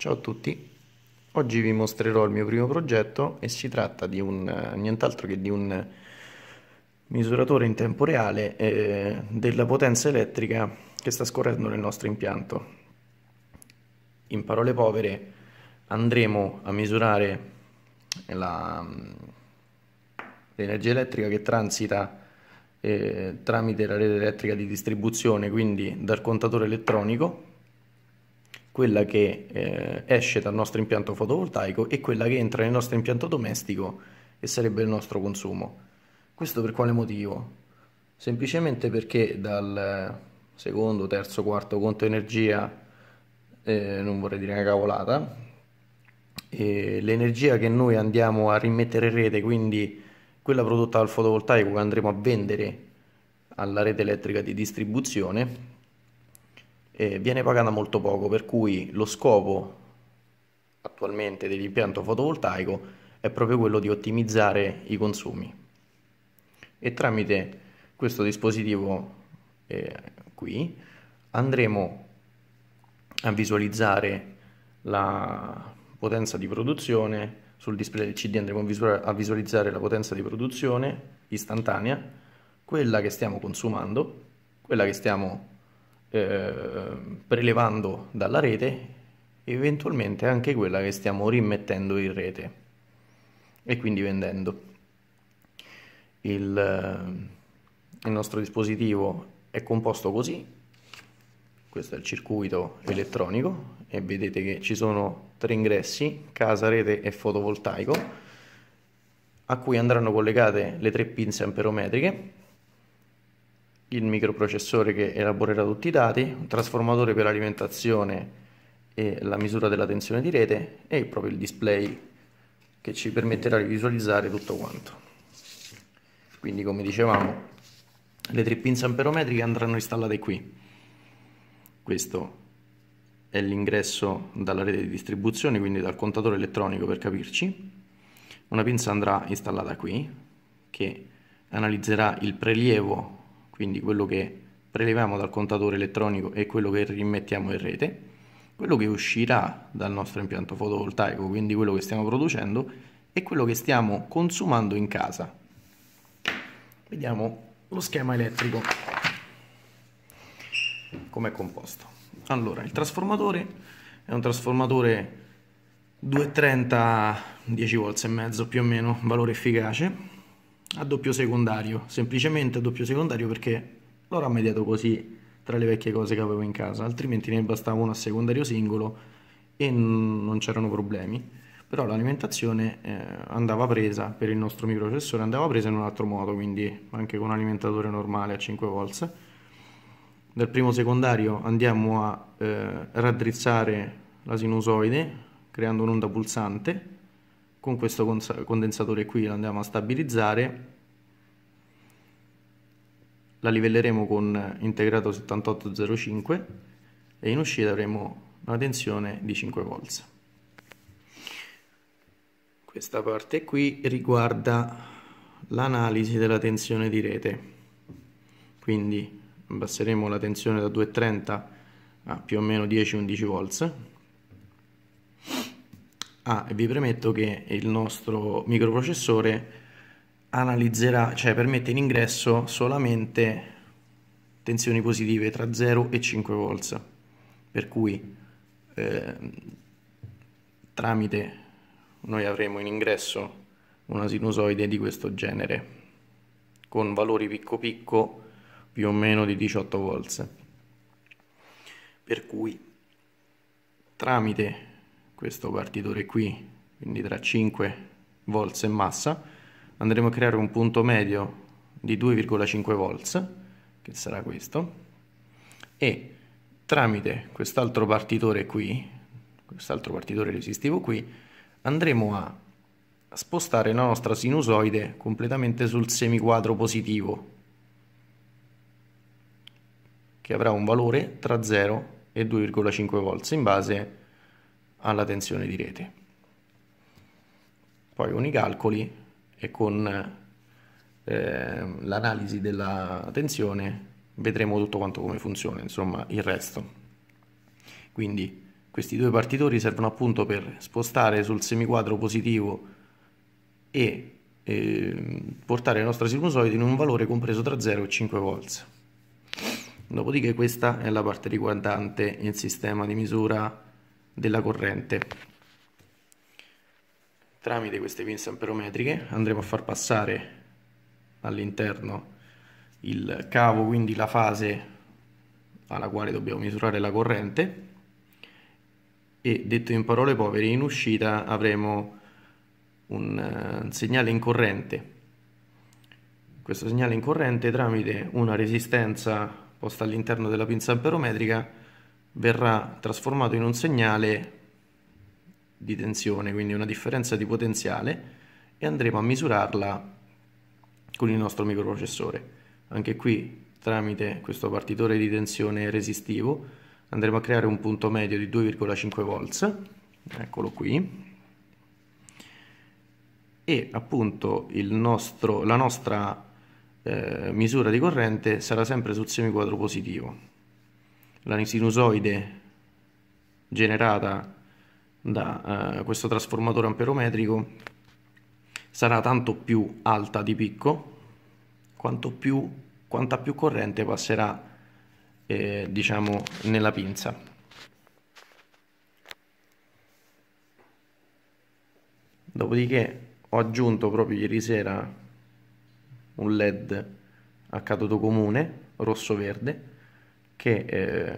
Ciao a tutti, oggi vi mostrerò il mio primo progetto e si tratta di un eh, nient'altro che di un misuratore in tempo reale eh, della potenza elettrica che sta scorrendo nel nostro impianto. In parole povere andremo a misurare mm, l'energia elettrica che transita eh, tramite la rete elettrica di distribuzione, quindi dal contatore elettronico quella che eh, esce dal nostro impianto fotovoltaico e quella che entra nel nostro impianto domestico e sarebbe il nostro consumo. Questo per quale motivo? Semplicemente perché dal secondo, terzo, quarto conto energia, eh, non vorrei dire una cavolata, eh, l'energia che noi andiamo a rimettere in rete, quindi quella prodotta dal fotovoltaico che andremo a vendere alla rete elettrica di distribuzione, eh, viene pagata molto poco, per cui lo scopo attualmente dell'impianto fotovoltaico è proprio quello di ottimizzare i consumi. E tramite questo dispositivo eh, qui andremo a visualizzare la potenza di produzione sul display del CD andremo a visualizzare la potenza di produzione istantanea, quella che stiamo consumando, quella che stiamo eh, prelevando dalla rete eventualmente anche quella che stiamo rimettendo in rete e quindi vendendo. Il, eh, il nostro dispositivo è composto così, questo è il circuito elettronico e vedete che ci sono tre ingressi, casa, rete e fotovoltaico, a cui andranno collegate le tre pinze amperometriche il microprocessore che elaborerà tutti i dati, un trasformatore per l'alimentazione e la misura della tensione di rete e proprio il display che ci permetterà di visualizzare tutto quanto. Quindi come dicevamo le tre pinze amperometriche andranno installate qui. Questo è l'ingresso dalla rete di distribuzione, quindi dal contatore elettronico per capirci. Una pinza andrà installata qui che analizzerà il prelievo quindi quello che preleviamo dal contatore elettronico e quello che rimettiamo in rete, quello che uscirà dal nostro impianto fotovoltaico, quindi quello che stiamo producendo, e quello che stiamo consumando in casa. Vediamo lo schema elettrico come è composto. Allora, il trasformatore è un trasformatore 230 10 V e mezzo più o meno, valore efficace, a doppio secondario, semplicemente a doppio secondario perché l'ho rammediato così tra le vecchie cose che avevo in casa, altrimenti ne bastava uno a secondario singolo e non c'erano problemi. Però l'alimentazione eh, andava presa per il nostro microprocessore, andava presa in un altro modo, quindi anche con un alimentatore normale a 5 volts. Nel primo secondario andiamo a eh, raddrizzare la sinusoide creando un'onda pulsante con questo condensatore qui lo andiamo a stabilizzare la livelleremo con integrato 7805 e in uscita avremo una tensione di 5 volts questa parte qui riguarda l'analisi della tensione di rete quindi abbasseremo la tensione da 230 a più o meno 10-11 volts Ah, e vi premetto che il nostro microprocessore analizzerà, cioè permette in ingresso solamente tensioni positive tra 0 e 5 volts, per cui eh, tramite noi avremo in ingresso una sinusoide di questo genere con valori picco picco più o meno di 18 volts per cui tramite questo partitore qui, quindi tra 5 volts e massa, andremo a creare un punto medio di 2,5 volts, che sarà questo, e tramite quest'altro partitore qui, quest'altro partitore resistivo qui, andremo a spostare la nostra sinusoide completamente sul semiquadro positivo, che avrà un valore tra 0 e 2,5 volts in base a alla tensione di rete. Poi con i calcoli e con eh, l'analisi della tensione vedremo tutto quanto come funziona, insomma il resto. Quindi questi due partitori servono appunto per spostare sul semiquadro positivo e eh, portare la nostra sinusoide in un valore compreso tra 0 e 5 volts. Dopodiché questa è la parte riguardante il sistema di misura della corrente. Tramite queste pinze amperometriche andremo a far passare all'interno il cavo, quindi la fase alla quale dobbiamo misurare la corrente e detto in parole povere in uscita avremo un, eh, segnale in corrente questo segnale in corrente tramite una resistenza posta all'interno della pinza amperometrica verrà trasformato in un segnale di tensione, quindi una differenza di potenziale e andremo a misurarla con il nostro microprocessore. Anche qui tramite questo partitore di tensione resistivo andremo a creare un punto medio di 2,5 volts, eccolo qui, e appunto nostro, la nostra eh, misura di corrente sarà sempre sul semiquadro positivo la sinusoide generata da eh, questo trasformatore amperometrico sarà tanto più alta di picco quanto più, quanta più corrente passerà eh, diciamo nella pinza. Dopodiché ho aggiunto proprio ieri sera un led a catodo comune rosso-verde che eh,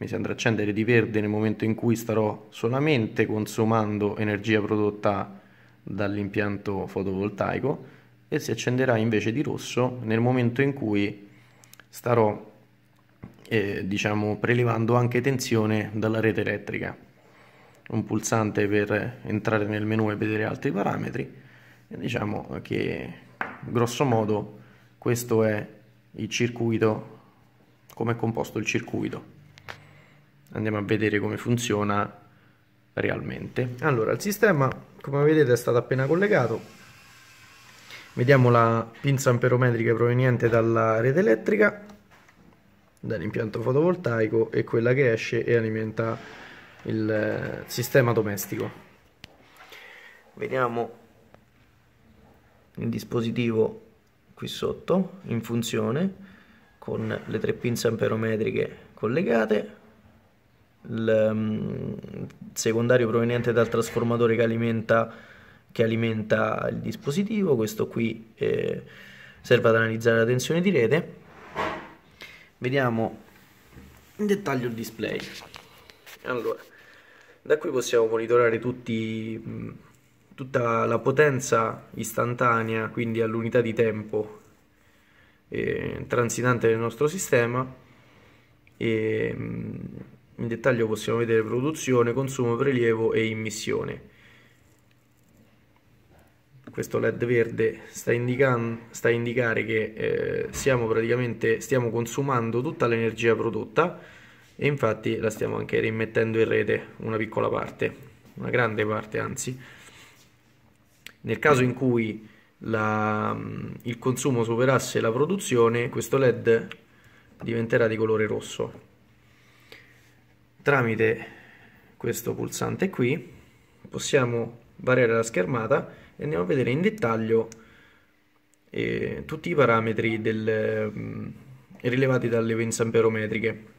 mi si andrà a accendere di verde nel momento in cui starò solamente consumando energia prodotta dall'impianto fotovoltaico e si accenderà invece di rosso nel momento in cui starò eh, diciamo prelevando anche tensione dalla rete elettrica un pulsante per entrare nel menu e vedere altri parametri e diciamo che grosso modo questo è il circuito come è composto il circuito. Andiamo a vedere come funziona realmente. Allora, il sistema, come vedete, è stato appena collegato. Vediamo la pinza amperometrica proveniente dalla rete elettrica, dall'impianto fotovoltaico e quella che esce e alimenta il eh, sistema domestico. Vediamo il dispositivo qui sotto in funzione con le tre pinze amperometriche collegate, il mm, secondario proveniente dal trasformatore che alimenta, che alimenta il dispositivo, questo qui eh, serve ad analizzare la tensione di rete. Vediamo in dettaglio il display. Allora, da qui possiamo monitorare tutti, mm, tutta la potenza istantanea, quindi all'unità di tempo eh, transitante nel nostro sistema e mm, in dettaglio possiamo vedere produzione, consumo, prelievo e immissione. Questo LED verde sta, sta a indicare che eh, stiamo praticamente stiamo consumando tutta l'energia prodotta e infatti la stiamo anche rimettendo in rete una piccola parte, una grande parte anzi. Nel caso in cui la, il consumo superasse la produzione, questo LED diventerà di colore rosso. Tramite questo pulsante qui possiamo variare la schermata e andiamo a vedere in dettaglio eh, tutti i parametri del, mm, rilevati dalle pinze amperometriche.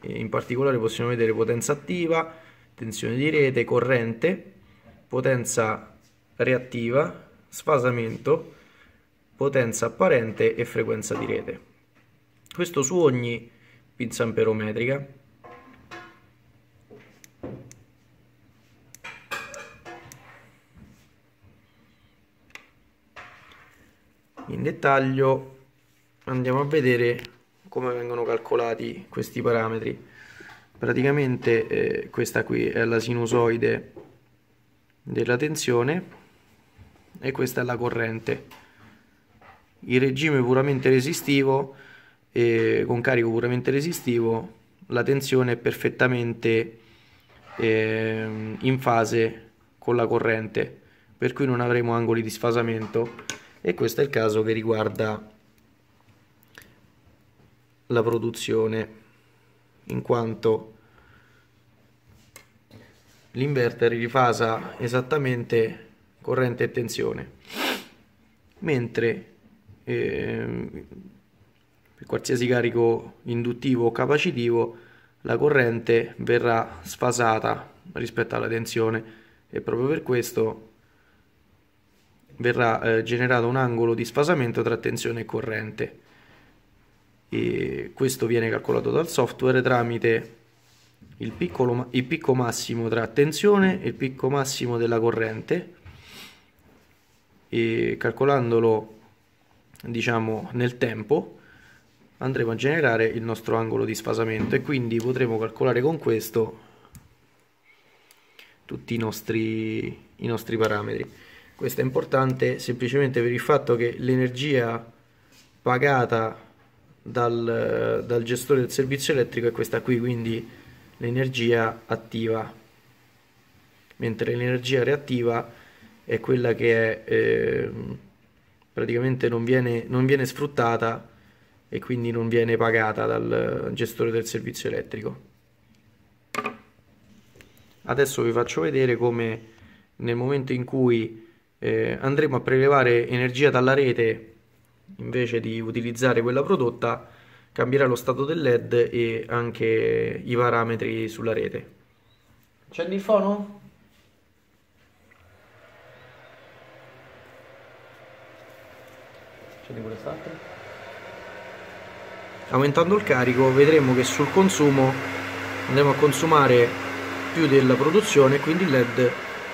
E in particolare possiamo vedere potenza attiva, tensione di rete, corrente, potenza reattiva, sfasamento, potenza apparente e frequenza di rete. Questo su ogni pinza amperometrica. In dettaglio andiamo a vedere come vengono calcolati questi parametri. Praticamente eh, questa qui è la sinusoide della tensione e questa è la corrente. Il regime puramente resistivo, eh, con carico puramente resistivo, la tensione è perfettamente eh, in fase con la corrente, per cui non avremo angoli di sfasamento e questo è il caso che riguarda la produzione, in quanto l'inverter rifasa esattamente corrente e tensione mentre eh, per qualsiasi carico induttivo o capacitivo la corrente verrà sfasata rispetto alla tensione e proprio per questo verrà eh, generato un angolo di sfasamento tra tensione e corrente e questo viene calcolato dal software tramite il, piccolo, il picco massimo tra tensione e il picco massimo della corrente e calcolandolo diciamo nel tempo andremo a generare il nostro angolo di sfasamento e quindi potremo calcolare con questo tutti i nostri, i nostri parametri questo è importante semplicemente per il fatto che l'energia pagata dal, dal gestore del servizio elettrico è questa qui quindi l'energia attiva mentre l'energia reattiva è quella che è, eh, praticamente non viene, non viene sfruttata e quindi non viene pagata dal gestore del servizio elettrico. Adesso vi faccio vedere come nel momento in cui eh, andremo a prelevare energia dalla rete invece di utilizzare quella prodotta cambierà lo stato del LED e anche i parametri sulla rete. C'è il fono? succede pure quest'altro aumentando il carico vedremo che sul consumo andremo a consumare più della produzione e quindi il led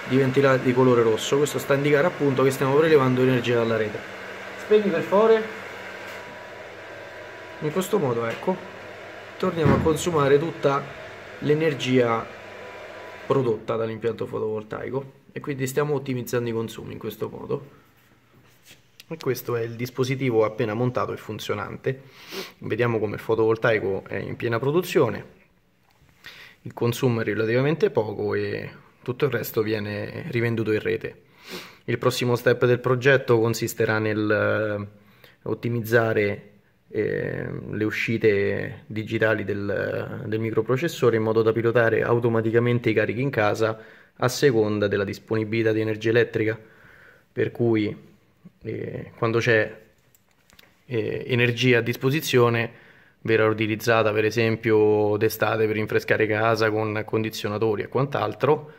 diventerà di colore rosso questo sta a indicare appunto che stiamo prelevando energia dalla rete spegni per favore in questo modo ecco torniamo a consumare tutta l'energia prodotta dall'impianto fotovoltaico e quindi stiamo ottimizzando i consumi in questo modo questo è il dispositivo appena montato e funzionante. Vediamo come il fotovoltaico è in piena produzione, il consumo è relativamente poco e tutto il resto viene rivenduto in rete. Il prossimo step del progetto consisterà nel eh, ottimizzare eh, le uscite digitali del, del microprocessore in modo da pilotare automaticamente i carichi in casa a seconda della disponibilità di energia elettrica, per cui eh, quando c'è eh, energia a disposizione verrà utilizzata per esempio d'estate per rinfrescare casa con condizionatori e quant'altro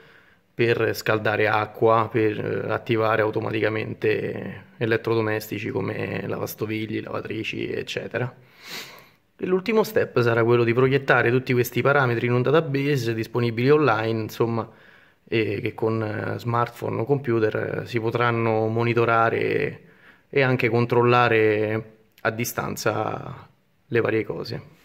per scaldare acqua, per eh, attivare automaticamente elettrodomestici come lavastoviglie, lavatrici, eccetera. E l'ultimo step sarà quello di proiettare tutti questi parametri in un database disponibili online, insomma, e che con eh, smartphone o computer eh, si potranno monitorare e anche controllare a distanza le varie cose.